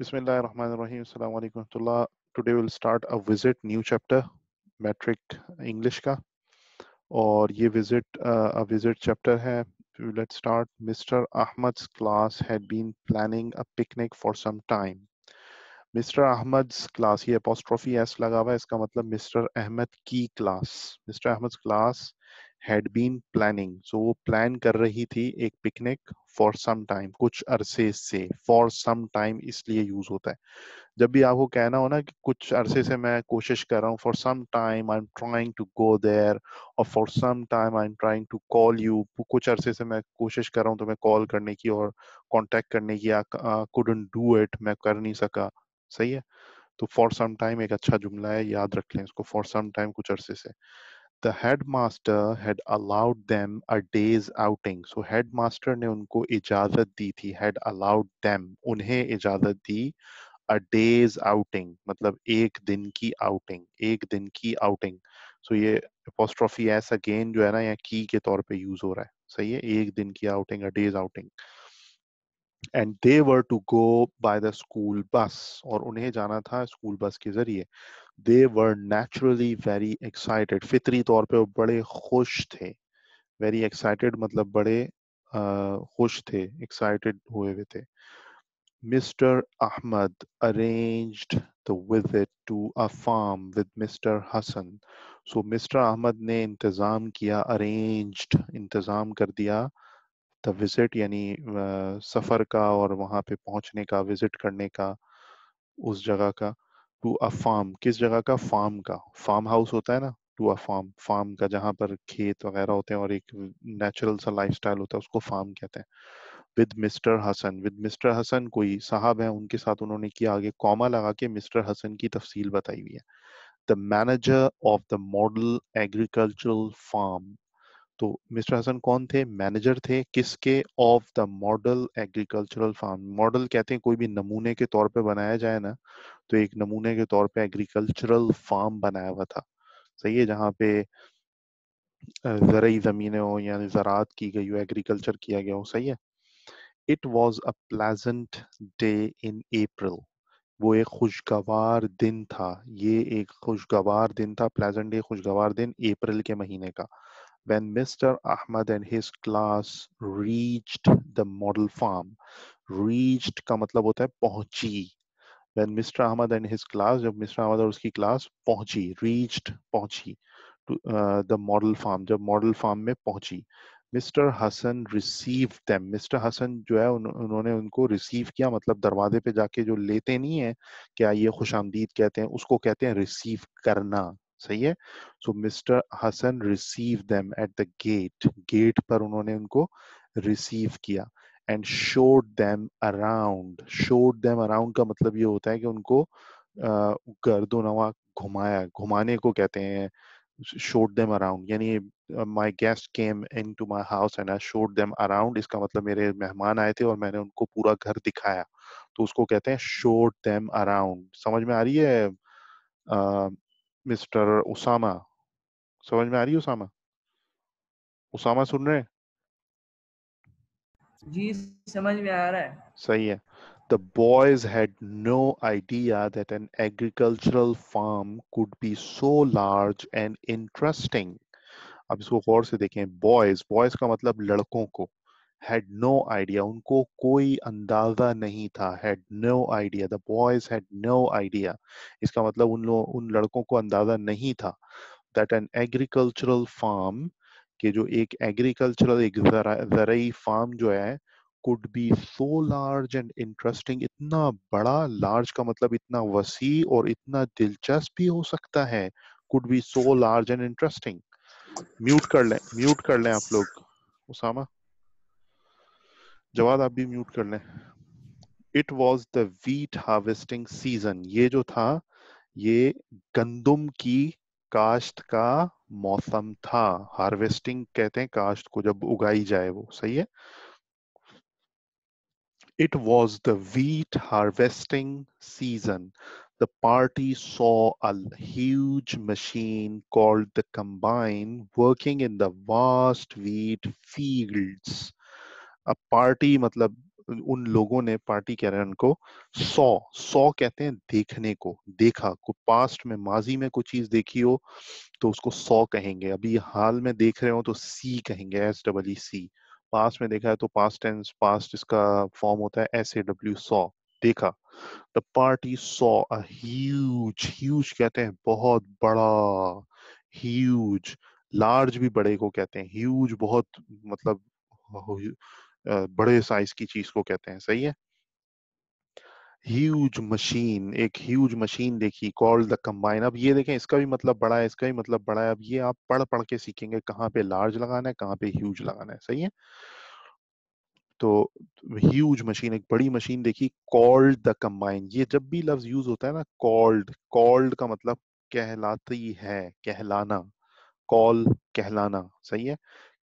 Bismillahirrahmanirrahim. Assalamu alaikum warahmatullah. Today we'll start a visit new chapter metric English का और ये visit uh, a visit chapter है. Let's start. Mr. Ahmad's class had been planning a picnic for some time. Mister Ahmad's class ये apostrophe S लगा हुआ है इसका मतलब मिस्टर अहमद की class mister Ahmad class had been planning so वो प्लान कर रही थी एक पिकनिक फॉर सम टाइम कुछ अरसे से फॉर सम टाइम इसलिए यूज होता है जब भी आपको कहना हो ना कि कुछ अरसे से मैं कोशिश कर रहा हूँ for some time I am trying to go there और for some time I am trying to call you कुछ अरसे से मैं कोशिश कर रहा हूँ तुम्हें तो कॉल करने की और कॉन्टेक्ट करने की कुडन डू इट मैं कर नहीं सका सही है तो फॉर सम टाइम एक अच्छा जुमला है याद रख लें इसको फॉर सम टाइम कुछ अरसे से the headmaster had allowed them a day's outing so headmaster ne unko ijazat di thi had allowed them unhe ijazat di a day's outing matlab ek din ki outing ek din ki outing so ye apostrophe s again jo hai na ya की ke taur pe use ho raha hai. सही है एक दिन की outing a day's outing and they were to go by the school bus और उन्हें जाना था स्कूल बस के जरिए they were naturally very excited फितरी तौर पे वो बड़े खुश थे वेरी एक्साइटेड मतलब बड़े खुश थे एक्साइटेड हुए हुए थे mister Ahmad arrange the visit to a farm with Mr. Hassan. So Mr. Ahmad ने इंतजाम किया अरेंज इंतजाम कर दिया द विजिट यानी सफ़र का और वहां पे पहुंचने का विजिट करने का उस जगह का टू अ फार्म किस जगह का फार्म का फार्म हाउस होता है ना टू अ फार्म फार्म का जहां पर खेत वगैरह होते हैं और एक नेचुरल सा लाइफस्टाइल होता है उसको फार्म कहते हैं with mister Hasan with mister Hasan कोई साहब है उनके साथ उन्होंने किया आगे कॉमा लगा के मिस्टर हसन की तफसील बताई हुई है the manager of the model agricultural farm तो मिस्टर हसन कौन थे मैनेजर थे किसके of the model agricultural farm model कहते हैं कोई भी नमूने के तौर पे बनाया जाए ना तो एक नमूने के तौर पे एग्रीकल्चरल फार्म बनाया हुआ था सही है जहाँ पे जरिए जमीने हो यानी ज़रात की गई हो एग्रीकल्चर किया गया हो सही है it was a pleasant day in April वो एक खुशगवार दिन था ये एक खुशगवार दिन था प्लेजेंट डे खुशगवार दिन अप्रैल के महीने का when Mr. Ahmad and his class reached the model farm, reached का मतलब होता है पहुंची when Mr. Ahmad and his class जब Mr. Ahmad और उसकी class पहुंची reached पहुंची to uh, the model farm जब model farm में पहुंची Mr. Hassan received them. Mr. Hassan जो है उन, उन्होंने उनको receive किया मतलब दरवाजे पे जाके जो लेते नहीं है क्या ये खुश आमदीद कहते हैं उसको कहते हैं receive करना सही है so mister Hasan receive them at the gate gate पर उन्होंने उनको रिसीव किया and showed them around showed them around का मतलब ये होता है कि उनको गर्दो नवा घुमाया घुमाने को कहते हैं शोड देम अराउंड यानी guest came into my house and I showed them around इसका मतलब मेरे मेहमान आए थे और मैंने उनको पूरा घर दिखाया तो उसको कहते हैं शोड देम अराउंड समझ में आ रही है मिस्टर उसामा समझ में आ रही उसामा उसामा सुन रहे जी समझ में आ रहा है सही है the boys had no idea that an agricultural farm could be so large and interesting अब इसको गौर से देखें boys boys का मतलब लड़कों को हैड नो आइडिया उनको कोई अंदाजा नहीं था had no idea the boys had no idea इसका मतलब उन लोग उन लड़कों को अंदाजा नहीं था दैट एन एग्रीकल्चरल फार्म के जो एक एग्रीकल्चरल एक जरा फार्म जो है could be so large and interesting इतना बड़ा लार्ज का मतलब इतना वसी और इतना दिलचस्प भी हो सकता है could be so large and interesting mute कर लें म्यूट कर लें आप लोग उसामा जवाब आप भी म्यूट कर लें it was the wheat harvesting season ये जो था ये गंदुम की काश्त का मौसम था हार्वेस्टिंग कहते हैं काश्त को जब उगाई जाए वो सही है it was the wheat harvesting season the party saw huge machine called the combine working in the vast wheat field अब पार्टी मतलब उन लोगों ने पार्टी कह रहे हैं उनको सौ सौ कहते हैं देखने को देखा को पास्ट में माजी में कोई चीज देखी हो तो उसको सौ कहेंगे अभी हाल में देख रहे हो तो सी कहेंगे एस डबल सी पास्ट में देखा है तो पास्ट टेंस पास्ट इसका फॉर्म होता है एस ए डब्ल्यू सौ देखा the party saw huge huge कहते हैं बहुत बड़ा ह्यूज लार्ज भी बड़े को कहते हैं ह्यूज बहुत मतलब बड़े साइज की चीज को कहते हैं सही है ह्यूज मशीन एक ह्यूज मशीन देखी कॉल्ड द कंबाइन अब ये देखें इसका भी मतलब बड़ा है इसका भी मतलब बड़ा है अब ये आप पढ़ पढ़ के सीखेंगे कहाँ पे लार्ज लगाना है कहाँ पे ह्यूज लगाना है सही है तो ह्यूज मशीन एक बड़ी मशीन देखी कॉल्ड द कंबाइन ये जब भी लफ्ज यूज होता है ना कॉल्ड कॉल्ड का मतलब कहलाती है कहलाना कॉल कहलाना सही है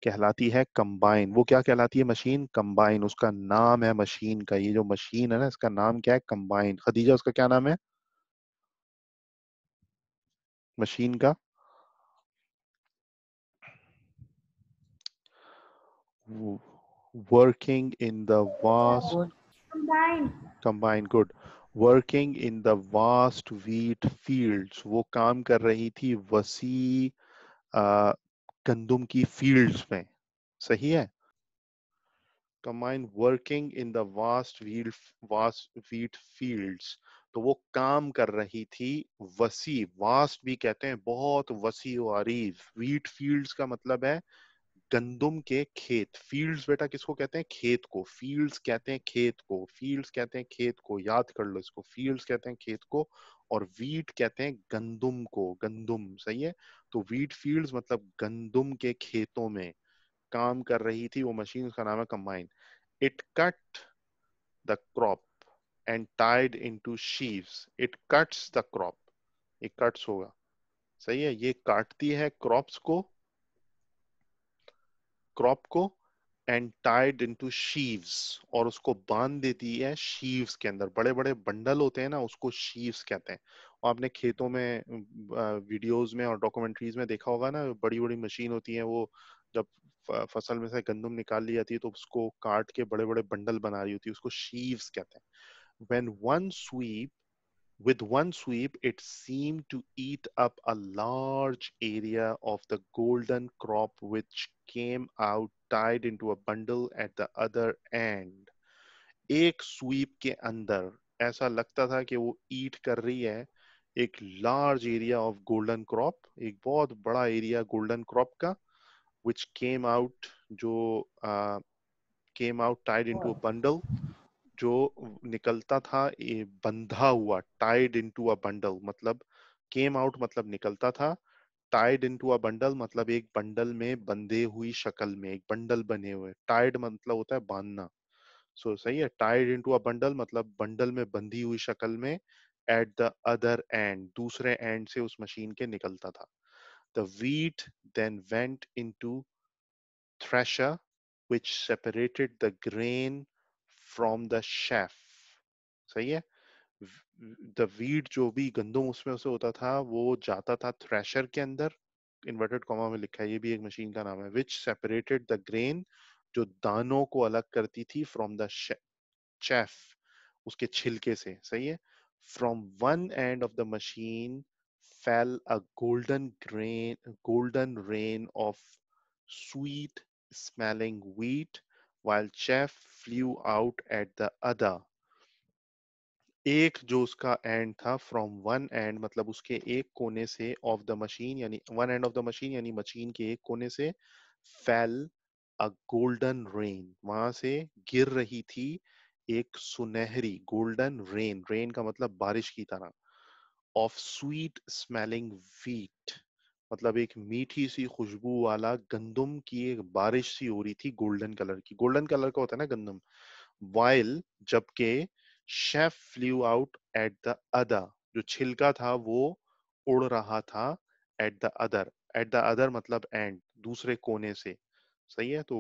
कहलाती है कंबाइन वो क्या कहलाती है मशीन कंबाइन उसका नाम है मशीन का ये जो मशीन है ना इसका नाम क्या है कंबाइन खदीजा उसका क्या नाम है मशीन का working in the vast combine combine good working in the vast wheat वो काम कर रही थी वसी गंदुम की फील्ड्स में सही है combine working in the vast wheel vast wheat fields तो वो काम कर रही थी वसी वास्ट भी कहते हैं बहुत वसी वारी व्हीट फील्ड्स का मतलब है गंदुम के खेत फील्ड्स बेटा किसको कहते हैं खेत को फील्ड्स कहते हैं खेत को फील्ड्स कहते हैं खेत को याद कर लो इसको फील्ड्स कहते हैं खेत को और वीट कहते हैं गंदुम को गंदुम सही है तो वीट फील्ड्स मतलब गंदुम के खेतों में काम कर रही थी वो मशीन उसका नाम है combine it cut the crop and tied to sheave it cuts the crop ये कट्स होगा सही है ये काटती है क्रॉप्स को क्रॉप को एंड टाइड इनटू शीव्स और उसको बांध देती है शीव्स के अंदर बड़े बड़े बंडल होते हैं ना उसको शीव्स कहते हैं और आपने खेतों में वीडियोस में और डॉक्यूमेंट्रीज में देखा होगा ना बड़ी बड़ी मशीन होती है वो जब फसल में से गंदम निकाल ली जाती है तो उसको काट के बड़े बड़े बंडल बना रही होती है उसको शीव्स कहते हैं when one sweep With one sweep, it seemed to eat up a large area of the golden crop which came out tied into a bundle at the other end. एक sweep के अंदर ऐसा लगता था कि वो ईट कर रही है एक large area of golden crop एक बहुत बड़ा एरिया गोल्डन क्रॉप का विच केम आउट जो came out tied into a bundle जो निकलता था ये बंधा हुआ टाइड इनटू अ बंडल मतलब केम आउट मतलब निकलता था टाइड इनटू अ बंडल मतलब एक बंडल में बंधे हुई शक्ल में एक बंडल बने हुए टाइड मतलब होता है बांधना सो so, सही है टाइड इनटू अ बंडल मतलब बंडल में बंधी हुई शक्ल में एट द अदर एंड दूसरे एंड से उस मशीन के निकलता था the wheat then went into thresher which separated the grain from the chaff सही है द वीट जो भी गंदम उसमें से होता था वो जाता था थ्रेशर के अंदर इन्वर्टेड कॉमा में लिखा है ये भी एक मशीन का नाम है विच सेपरेटेड द ग्रेन जो दानों को अलग करती थी फ्रॉम द शेफ उसके छिलके से सही है from one end of the machine fell a golden grain golden rain of sweet smelling wheat while Chef flew out at the other. एक जो उसका एंड था फ्रॉम वन एंड मतलब उसके एक कोने से ऑफ द मशीन यानी one end of the machine यानी मशीन के एक कोने से फेल अ गोल्डन रेन वहां से गिर रही थी एक सुनहरी गोल्डन रेन रेन का मतलब बारिश की तरह ऑफ स्वीट स्मेलिंग वीट मतलब एक मीठी सी खुशबू वाला गंदम की एक बारिश सी हो रही थी गोल्डन कलर की गोल्डन कलर का होता है ना गंदम वाइल जबकि chaff flew out at the other जो छिलका था वो उड़ रहा था at the other at the other मतलब एंड दूसरे कोने से सही है तो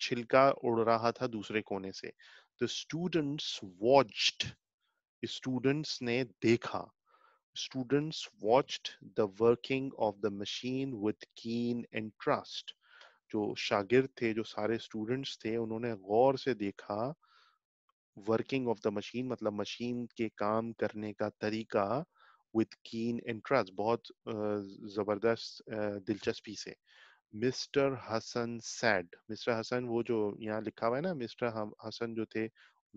छिलका उड़ रहा था दूसरे कोने से द स्टूडेंट्स वॉच्ड स्टूडेंट्स ने देखा students watched the working of the machine with keen interest. जो शागिर्द थे जो सारे स्टूडेंट्स थे उन्होंने गौर से देखा वर्किंग ऑफ द मशीन मतलब मशीन के काम करने का तरीका विद कीन इंटरेस्ट बहुत जबरदस्त दिलचस्पी से mister Hasan said mister Hasan वो जो यहाँ लिखा हुआ है ना मिस्टर हसन जो थे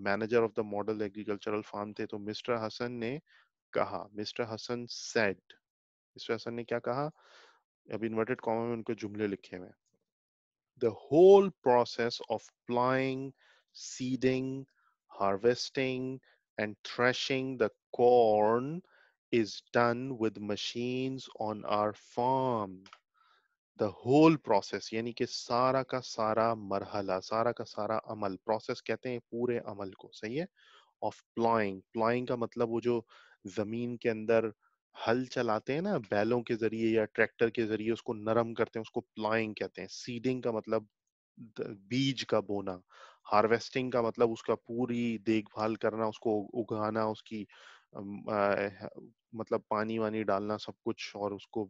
manager of the model agricultural farm थे तो मिस्टर हसन ने कहा mister Hasan said mister Hasan ने क्या कहा अब इन्वर्टेड कॉमा में उनके जुमले लिखे हुए the whole process of ploughing seeding harvesting and threshing the corn is done with machine on our farm the whole process यानी कि सारा का सारा मरहला सारा का सारा अमल प्रोसेस कहते हैं पूरे अमल को सही है ऑफ प्लाइंग प्लाइंग का मतलब वो जो जमीन के अंदर हल चलाते हैं ना बैलों के जरिए या ट्रैक्टर के जरिए उसको नरम करते हैं उसको प्लाइंग कहते हैं सीडिंग का मतलब बीज का बोना हार्वेस्टिंग का मतलब उसका पूरी देखभाल करना उसको उगाना उसकी आ, मतलब पानी वानी डालना सब कुछ और उसको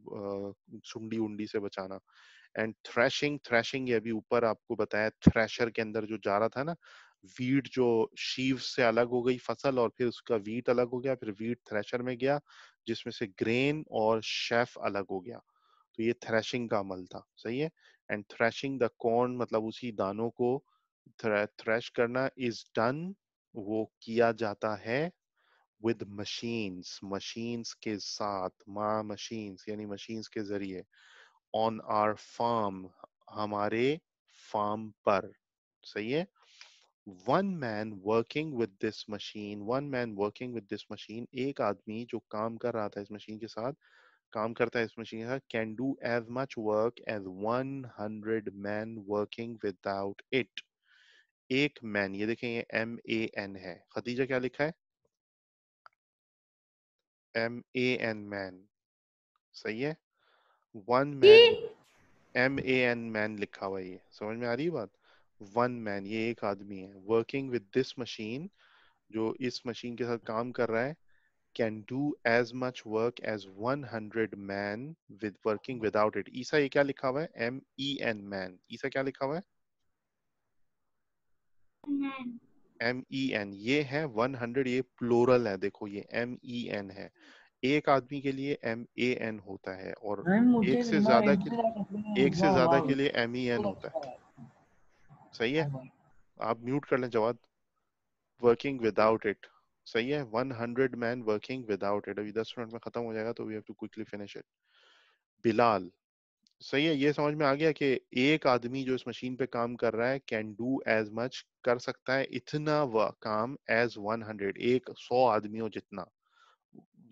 सुंडी उंडी से बचाना एंड थ्रैशिंग थ्रैशिंग ये अभी ऊपर आपको बताया थ्रैशर के अंदर जो जा रहा था ना वीट जो शीव से अलग हो गई फसल और फिर उसका वीट अलग हो गया फिर वीट थ्रेशर में गया जिसमें से ग्रेन और शेफ अलग हो गया तो ये थ्रेशिंग का अमल था सही है एंड थ्रेशिंग द कॉर्न मतलब उसी दानों को थ्रेश करना इज डन वो किया जाता है विद मशीन्स मशीन्स के साथ मा मशीन्स यानी मशीन्स के जरिए ऑन आर फार्म हमारे फार्म पर सही है one man working with this machine one man working with this machine एक आदमी जो काम कर रहा था इस मशीन के साथ काम करता है इस मशीन के साथ can do as much work as one hundred man working without it एक मैन ये देखें ये एम ए एन है खदीजा क्या लिखा है एम ए एन मैन सही है one man M A N man लिखा हुआ ये समझ में आ रही है बात वन मैन ये एक आदमी है वर्किंग विद दिस मशीन जो इस मशीन के साथ काम कर रहा है can do as much work as one hundred man with working without it ईसा ये क्या लिखा हुआ है एम ई एन मैन ईसा क्या लिखा हुआ है एम ई एन ये है वन हंड्रेड ये प्लोरल है देखो ये एम ई एन है एक आदमी के लिए एम ए एन होता है और एक से ज्यादा के लिए एक से ज्यादा के लिए एम ई एन होता है सही है हाँ। आप म्यूट कर लें जवाब वर्किंग विदाउट इट सही है 100 मैन वर्किंग विदाउट इट अभी 10 मिनट में खत्म हो जाएगा तो we have to quickly finish it Bilal सही है ये समझ में आ गया कि एक आदमी जो इस मशीन पे काम कर रहा है कैन डू एज मच कर सकता है इतना वह काम एज 100 एक सौ आदमियों जितना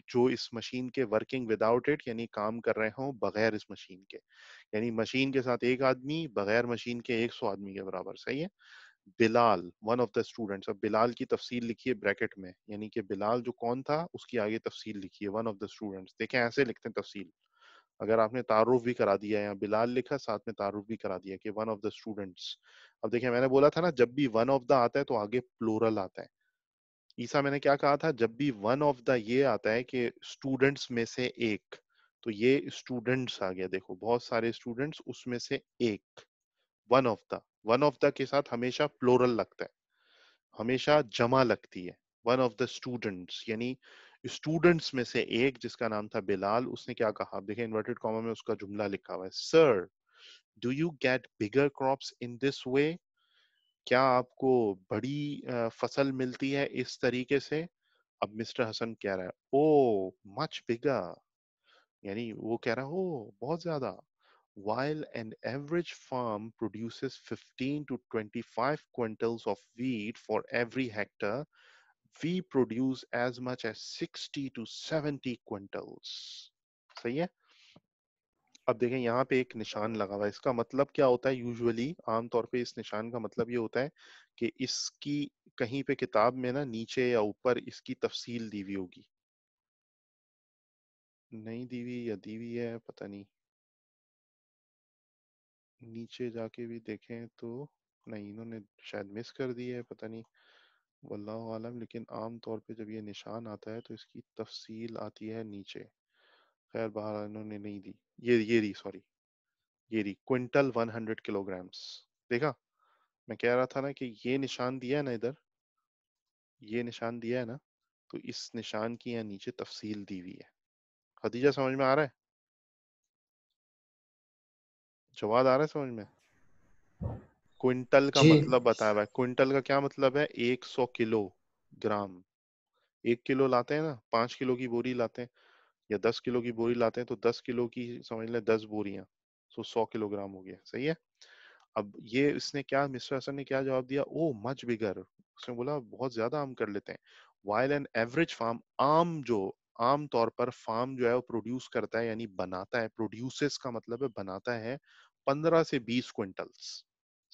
जो इस मशीन के वर्किंग विदाउट इट यानी काम कर रहे हों बगैर इस मशीन के यानी मशीन के साथ एक आदमी बगैर मशीन के एक सौ आदमी के बराबर सही है Bilal one of the students अब बिलाल की तफसील लिखी है ब्रैकेट में यानी कि बिलाल जो कौन था उसकी आगे तफसील लिखी है वन ऑफ द स्टूडेंट्स देखें ऐसे लिखते हैं तफसील अगर आपने तारुफ भी करा दिया या बिलाल लिखा साथ में तारुफ भी करा दिया कि वन ऑफ द स्टूडेंट्स अब देखिए मैंने बोला था ना जब भी वन ऑफ द आता है तो आगे प्लोरल आता है ईसा मैंने क्या कहा था जब भी वन ऑफ द ये आता है कि स्टूडेंट्स में से एक तो ये स्टूडेंट्स आ गया देखो बहुत सारे स्टूडेंट्स उसमें से एक one of the one of the के साथ हमेशा प्लोरल लगता है हमेशा जमा लगती है वन ऑफ द स्टूडेंट्स यानी स्टूडेंट्स में से एक जिसका नाम था बिलाल उसने क्या कहा देखे इन्वर्टेड कॉमा में उसका जुमला लिखा हुआ है sir do you get bigger crop in this way क्या आपको बड़ी फसल मिलती है इस तरीके से अब मिस्टर हसन कह रहा है ओ मच बिगा यानी वो कह रहा हो बहुत ज्यादा while an average farm produce fifteen to twenty five quintals of wheat for every hectare we produce as much as sixty to seventy quintals सही है अब देखें यहाँ पे एक निशान लगा हुआ है इसका मतलब क्या होता है यूजुअली आमतौर पे इस निशान का मतलब ये होता है कि इसकी कहीं पे किताब में ना नीचे या ऊपर इसकी तफसील दी हुई होगी नहीं दी हुई या दी हुई है पता नहीं नीचे जाके भी देखें तो नहीं इन्होंने शायद मिस कर दी है पता नहीं वल्लाह आलम लेकिन आम तौर पे जब ये निशान आता है तो इसकी तफसील आती है नीचे खैर बाहर इन्होंने नहीं दी ये ये री सॉरी ये री क्विंटल 100 किलोग्राम्स देखा मैं कह रहा था ना कि ये निशान दिया है ना इधर ये निशान दिया है ना तो इस निशान की यहाँ नीचे तफसील दी हुई है खदीजा समझ में आ रहा है जवाब आ रहा है समझ में क्विंटल का मतलब बताया हुआ है क्विंटल का क्या मतलब है 100 किलो ग्राम एक किलो लाते हैं ना पांच किलो की बोरी लाते हैं या दस किलो की बोरी लाते हैं तो दस किलो की समझ लें दस बोरियां सो सौ किलोग्राम हो गया सही है अब ये इसने क्या मिस्टर हसन ने क्या जवाब दिया ओ मच बिगर उसने बोला बहुत ज्यादा आम कर लेते हैं वाइल एन एवरेज फार्म आम जो आम तौर पर फार्म जो है वो प्रोड्यूस करता है यानी बनाता है प्रोड्यूसेस का मतलब है बनाता है पंद्रह से बीस क्विंटल्स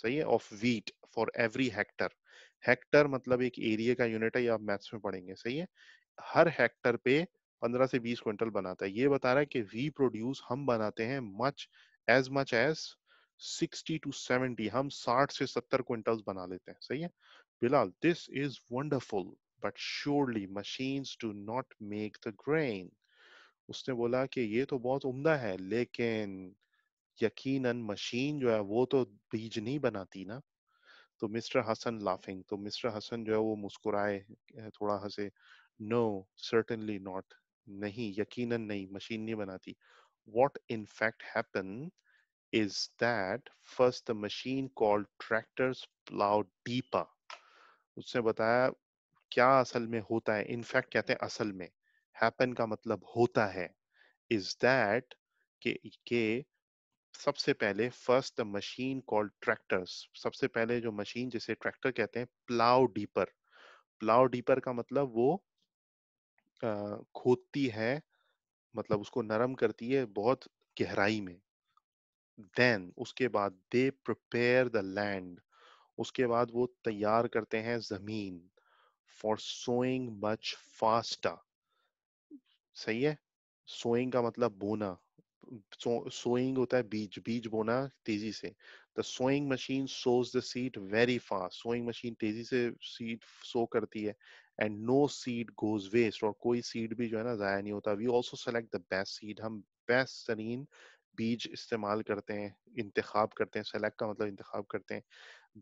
सही है of wheat for every hectare hectare मतलब एक एरिया का यूनिट है या आप मैथ्स में पढ़ेंगे सही है हर हेक्टर पे पंद्रह से बीस क्विंटल बनाता है ये बता रहा है कि वी प्रोड्यूस हम बनाते हैं much as much as sixty to seventy हम साठ से सत्तर क्विंटल्स बना लेते हैं सही है Bilal this is wonderful but surely machine do not make the grain उसने बोला कि ये तो बहुत उम्दा है लेकिन यकीनन मशीन जो है वो तो बीज नहीं बनाती ना तो मिस्टर हसन लाफिंग तो मिस्टर हसन जो है वो मुस्कुराए थोड़ा हंसे नो सर्टनली नॉट नहीं यकीनन नहीं मशीन नहीं बनाती what in fact happened is that first the machine called tractors plow deeper उसने बताया क्या असल में होता है इनफैक्ट कहते हैं असल में हैपन का मतलब होता है इज दैट के के सबसे पहले first the machine called tractors सबसे पहले जो मशीन जिसे ट्रैक्टर कहते हैं प्लाउ डीपर प्लाउ डीपर का मतलब वो खोदती है मतलब उसको नरम करती है बहुत गहराई में देन उसके बाद दे प्रिपेयर द लैंड उसके बाद वो तैयार करते हैं जमीन फॉर सोइंग मच फास्टा सही है सोइंग का मतलब बोना सोइंग होता है बीज बीज बोना तेजी से the sowing machine sows the seed very fast sowing machine तेजी से सीड सो करती है and no seed goes waste और कोई सीड भी जो है ना ज़ाया नहीं होता we also select the best seed हम बेस्ट तरीन बीज इस्तेमाल करते हैं इंतखब करते हैं सेलेक्ट का मतलब इंतखब करते हैं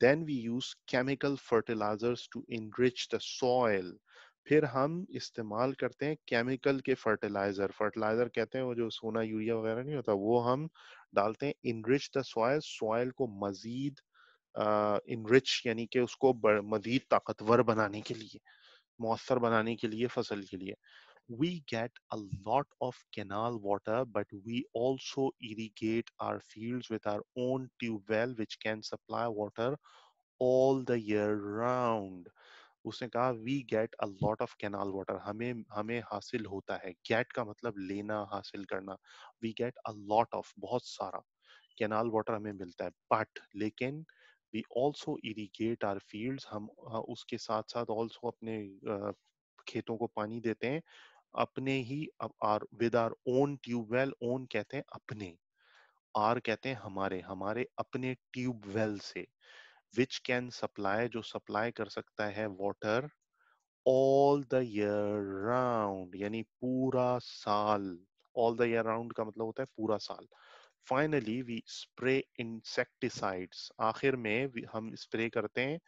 then we use chemical fertilisers to enrich the soil फिर हम इस्तेमाल करते हैं केमिकल के फर्टिलाइजर फर्टिलाइजर कहते हैं वो जो सोना यूरिया वगैरह नहीं होता वो हम डालते हैं इनरिच द सॉयल सॉयल को मजीद इनरिच यानी कि उसको मजीद ताकतवर बनाने के लिए मौसर बनाने के लिए फसल के लिए we get a lot of canal water but we also irrigate our field with our own tubewell which can supply water all the year round उसने कहा we get a lot of canal water हमें हमें हासिल होता है gate का मतलब लेना हासिल करना we get a lot of बहुत सारा कैनाल वाटर हमें मिलता है बट लेकिन we also irrigate our fields हम उसके साथ साथ ऑल्सो अपने खेतों को पानी देते हैं अपने ही our with our own tubewell own कहते हैं अपने आर कहते हैं हमारे हमारे अपने ट्यूबवेल से विच कैन सप्लाई जो सप्लाई कर सकता है water all the year round यानी पूरा साल ऑल द ईयर राउंड का मतलब होता है पूरा साल फाइनली वी स्प्रे इंसेक्टिसाइड्स आखिर में हम स्प्रे करते हैं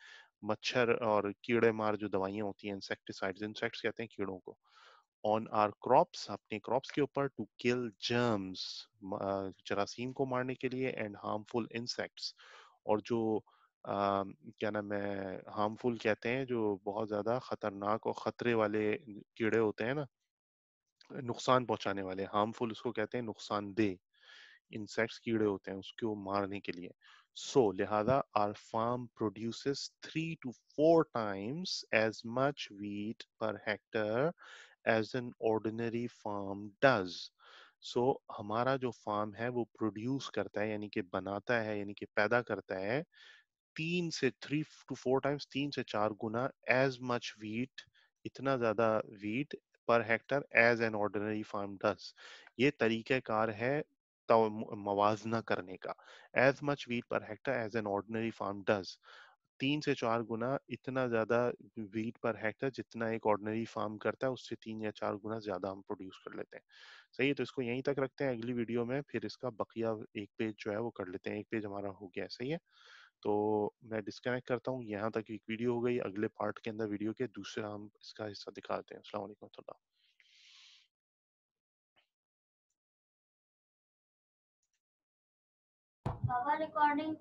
मच्छर और कीड़े मार जो दवाइयाँ होती हैं इंसेक्टिसाइड्स इंसेक्ट्स कहते हैं कीड़ों को ऑन आर क्रॉप्स अपने क्रॉप्स के ऊपर टू किल जर्म्स जरासीम को मारने के लिए एंड हार्मफुल इंसेक्ट्स और जो आ, क्या नाम है हार्मफुल कहते हैं जो बहुत ज़्यादा खतरनाक और ख़तरे वाले कीड़े होते हैं ना नुकसान पहुंचाने वाले हार्मफुल उसको कहते हैं दे इंसेक्ट्स कीड़े होते हैं उसको मारने के लिए सो लिहाजा our farm produces three to four times as much wheat per hectare as an ordinary farm does so हमारा जो फार्म है वो प्रोड्यूस करता है यानी कि बनाता है यानी कि पैदा करता है तीन से थ्री टू फोर टाइम्स तीन से चार गुना एज मच वीट इतना ज्यादा wheat per hectare as an ordinary farm does ये कार है रखता और करने का as much wheat per hectare as an ordinary farm does तीन से चार गुना इतना ज्यादा वीट पर हेक्टर जितना एक ऑर्डनरी फार्म करता है उससे तीन या चार गुना ज्यादा हम प्रोड्यूस कर लेते हैं सही है तो इसको यहीं तक रखते हैं अगली वीडियो में फिर इसका बकिया एक पेज जो है वो कर लेते हैं एक पेज हमारा हो गया सही है तो मैं डिस्कनेक्ट करता हूँ यहाँ तक एक वीडियो हो गई अगले पार्ट के अंदर वीडियो के दूसरा हम इसका हिस्सा दिखाते हैं असल cover recording